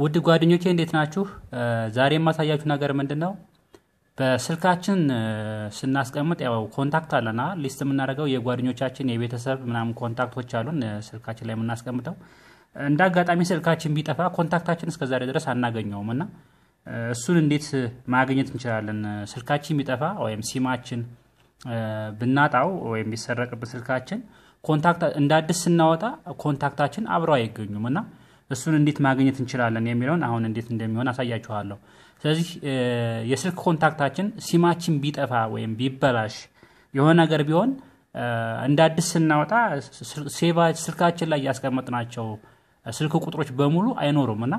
ውድ ጓደኞቼ እንዴት ናችሁ? ዛሬ የማሳያችሁ ነገር ምንድን ነው? በስልካችን ስናስቀምጥ ያው ኮንታክት አለና ሊስት የምናደርገው የጓደኞቻችን የቤተሰብ ምናምን ኮንታክቶች አሉን ስልካችን ላይ የምናስቀምጠው። እንደ አጋጣሚ ስልካችን ቢጠፋ ኮንታክታችን እስከዛሬ ድረስ አናገኘውም እና እሱን እንዴት ማግኘት እንችላለን? ስልካችን ቢጠፋ ወይም ሲማችን ብናጣው ወይም ቢሰረቅብን ስልካችን ኮንታክት እንደ አዲስ ስናወጣ ኮንታክታችን አብረው አይገኙም እና እሱን እንዴት ማግኘት እንችላለን የሚለውን አሁን እንዴት እንደሚሆን አሳያችኋለሁ። ስለዚህ የስልክ ኮንታክታችን ሲማችን ቢጠፋ ወይም ቢበላሽ የሆነ ነገር ቢሆን እንደ አዲስ ስናወጣ ሴቫ ስልካችን ላይ ያስቀመጥናቸው ስልክ ቁጥሮች በሙሉ አይኖሩም እና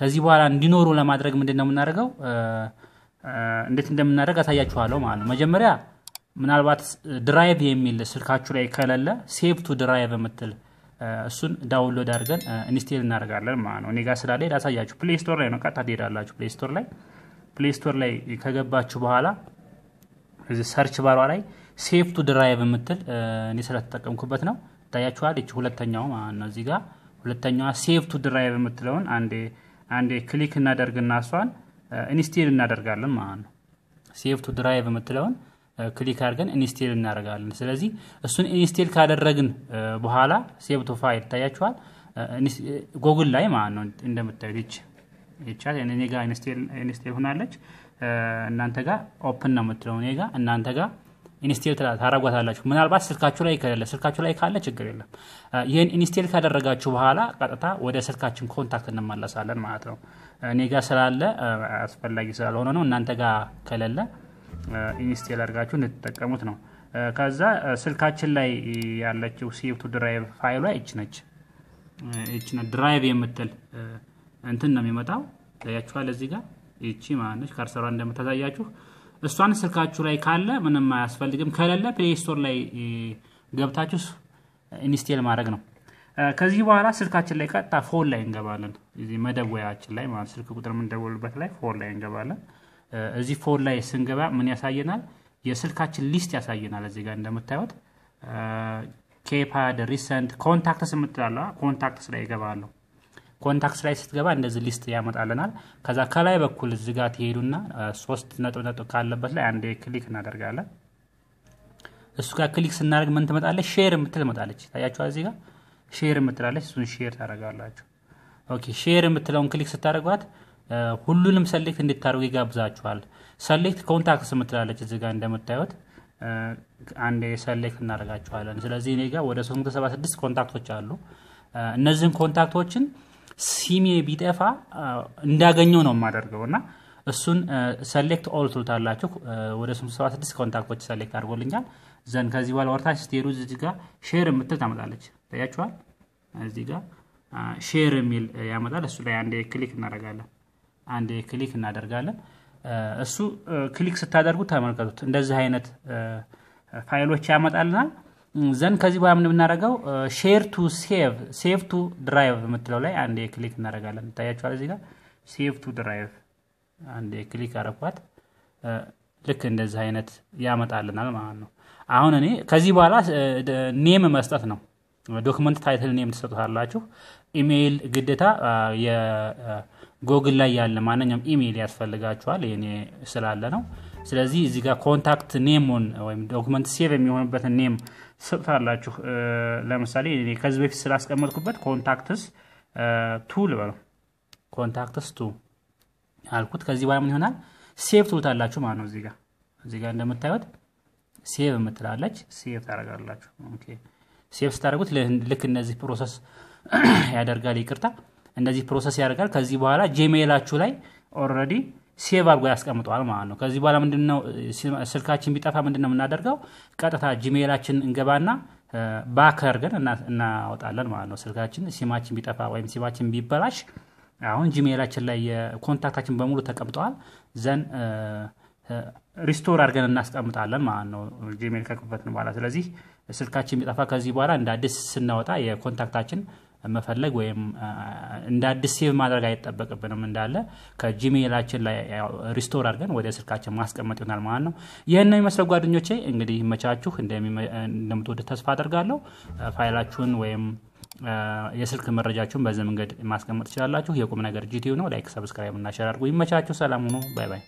ከዚህ በኋላ እንዲኖሩ ለማድረግ ምንድን ነው የምናደርገው? እንዴት እንደምናደርግ አሳያችኋለሁ ማለት ነው። መጀመሪያ ምናልባት ድራይቭ የሚል ስልካችሁ ላይ ከለለ ሴቭ ቱ ድራይቭ የምትል እሱን ዳውንሎድ አድርገን ኢንስቴል እናደርጋለን ማለት ነው። እኔ ጋር ስላለ ላሳያችሁ። ፕሌይ ስቶር ላይ ነው፣ ቀጥታ ትሄዳላችሁ። ፕሌይ ስቶር ላይ ፕሌይ ስቶር ላይ ከገባችሁ በኋላ እዚህ ሰርች ባሯ ላይ ሴፍ ቱ ድራይቭ የምትል እኔ ስለተጠቀምኩበት ነው። ይታያችኋል። ይቺ ሁለተኛው ማለት ነው። እዚህ ጋር ሁለተኛዋ ሴቭ ቱ ድራይቭ የምትለውን አንዴ አንዴ ክሊክ እናደርግና እሷን ኢንስቴል እናደርጋለን ማለት ነው። ሴቭ ቱ ድራይቭ የምትለውን ክሊክ አድርገን ኢንስቴል እናደርጋለን። ስለዚህ እሱን ኢንስቴል ካደረግን በኋላ ሴቭ ቱ ፋይል ይታያችኋል፣ ጎግል ላይ ማለት ነው። እንደምታዩ ይች ይቻል እኔ ጋ ኢንስቴል ሆናለች። እናንተ ጋር ኦፕን ነው የምትለው እኔ ጋ እናንተ ጋ ኢንስቴል ታረጓታላችሁ። ምናልባት ስልካችሁ ላይ ከሌለ ስልካችሁ ላይ ካለ ችግር የለም። ይህን ኢንስቴል ካደረጋችሁ በኋላ ቀጥታ ወደ ስልካችን ኮንታክት እንመለሳለን ማለት ነው። እኔ ስላለ አስፈላጊ ስላልሆነ ነው። እናንተ ጋር ከሌለ ኢንስቴል አድርጋችሁ እንድትጠቀሙት ነው። ከዛ ስልካችን ላይ ያለችው ሴቭ ድራይቭ ፋይሏ እች ነች። እች ነ ድራይቭ የምትል እንትን ነው የሚመጣው ታያችኋል። እዚህ ጋር እቺ ማነች ካርሰሯ እንደምታሳያችሁ እሷን ስልካችሁ ላይ ካለ ምንም አያስፈልግም። ከሌለ ፕሌስቶር ላይ ገብታችሁ ኢንስቴል ማድረግ ነው። ከዚህ በኋላ ስልካችን ላይ ቀጥታ ፎን ላይ እንገባለን። መደወያችን ላይ ስልክ ቁጥር የምንደወሉበት ላይ ፎን ላይ እንገባለን። እዚህ ፎን ላይ ስንገባ ምን ያሳየናል? የስልካችን ሊስት ያሳየናል። እዚህ ጋር እንደምታዩት ኬፓድ ሪሰንት ኮንታክትስ የምትላለ ኮንታክትስ ላይ ይገባለሁ። ኮንታክትስ ላይ ስትገባ እንደዚህ ሊስት ያመጣልናል። ከዛ ከላይ በኩል እዚህ ጋር ትሄዱና ሶስት ነጥብ ነጥብ ካለበት ላይ አንዴ ክሊክ እናደርጋለን። እሱ ጋር ክሊክ ስናደርግ ምን ትመጣለች? ሼር የምትል መጣለች። ታያችኋል። እዚህ ጋር ሼር የምትላለች። እሱን ሼር ታደርጋላችሁ። ኦኬ ሼር የምትለውን ክሊክ ስታደርጓት ሁሉንም ሰሌክት እንድታደርጉ ይጋብዛችኋል። ሰሌክት ኮንታክት ምትላለች እዚህ ጋር እንደምታዩት አንድ ሰሌክት እናደርጋችኋለን። ስለዚህ እኔ ጋር ወደ 376 ኮንታክቶች አሉ። እነዚህን ኮንታክቶችን ሲሜ ቢጠፋ እንዳገኘው ነው የማደርገው እና እሱን ሰሌክት ኦል ትሉታላችሁ። ወደ 376 ኮንታክቶች ሰሌክት አድርጎልኛል። ዘን ከዚህ በኋላ ወርታች ስትሄዱ እዚህ ጋር ሼር የምትል ታመጣለች። ታያችኋል። እዚህ ጋር ሼር የሚል ያመጣል። እሱ ላይ አንዴ ክሊክ እናደርጋለን። አንድ ክሊክ እናደርጋለን። እሱ ክሊክ ስታደርጉ ተመልከቱት፣ እንደዚህ አይነት ፋይሎች ያመጣልናል። ዘንድ ከዚህ በኋላ ምን የምናደረገው ሼር ቱ ሴቭ ሴቭ ቱ ድራይቭ የምትለው ላይ አንድ ክሊክ እናደርጋለን። ይታያችኋል እዚህ ጋር ሴቭ ቱ ድራይቭ አንድ ክሊክ አረኳት። ልክ እንደዚህ አይነት ያመጣልናል ማለት ነው። አሁን እኔ ከዚህ በኋላ ኔም መስጠት ነው ዶክመንት ታይትል ኔም ትሰጡታላችሁ። ኢሜይል ግዴታ የጎግል ላይ ያለ ማንኛውም ኢሜይል ያስፈልጋችኋል። ይኔ ስላለ ነው። ስለዚህ እዚህ ጋር ኮንታክት ኔሙን ወይም ዶክመንት ሴቭ የሚሆንበትን ኔም ትሰጡታላችሁ። ለምሳሌ ከዚህ በፊት ስላስቀመጥኩበት ኮንታክትስ ቱ ልበለው፣ ኮንታክትስ ቱ አልኩት። ከዚህ በኋላ ምን ይሆናል? ሴቭ ትሉታላችሁ ማለት ነው። እዚህ ጋር እዚህ ጋር እንደምታዩት ሴቭ የምትላለች ሴቭ ታደረጋላችሁ ኦኬ ሴፍ ስታደርጉት ልክ እነዚህ ፕሮሰስ ያደርጋል። ይቅርታ እንደዚህ ፕሮሰስ ያደርጋል። ከዚህ በኋላ ጂሜይላችሁ ላይ ኦረዲ ሴቭ አድርጎ ያስቀምጠዋል ማለት ነው። ከዚህ በኋላ ምንድነው ስልካችን ቢጠፋ ምንድነው የምናደርገው? ቀጥታ ጂሜይላችን እንገባና ባክ አድርገን እናወጣለን ማለት ነው። ስልካችን ሲማችን ቢጠፋ ወይም ሲማችን ቢበላሽ አሁን ጂሜይላችን ላይ የኮንታክታችን በሙሉ ተቀምጠዋል ዘን ሪስቶር አድርገን እናስቀምጣለን ማለት ነው ጂሜል ከክፈትን በኋላ ስለዚህ ስልካችን ቢጠፋ ከዚህ በኋላ እንደ አዲስ ስናወጣ የኮንታክታችን መፈለግ ወይም እንደ አዲስ ሴቭ ማድረግ አይጠበቅብንም እንዳለ ከጂሜላችን ላይ ሪስቶር አድርገን ወደ ስልካችን ማስቀመጥ ይሆናል ማለት ነው ይህን የሚመስለው ጓደኞቼ እንግዲህ መቻችሁ እንደምትወደ ተስፋ አደርጋለሁ ፋይላችሁን ወይም የስልክ መረጃችሁን በዚህ መንገድ ማስቀመጥ ትችላላችሁ የቁም ነገር ጂቲዩ ነው ላይክ ሰብስክራይብ እናሸራርጉ ይመቻችሁ ሰላም ሁኑ ባይ ባይ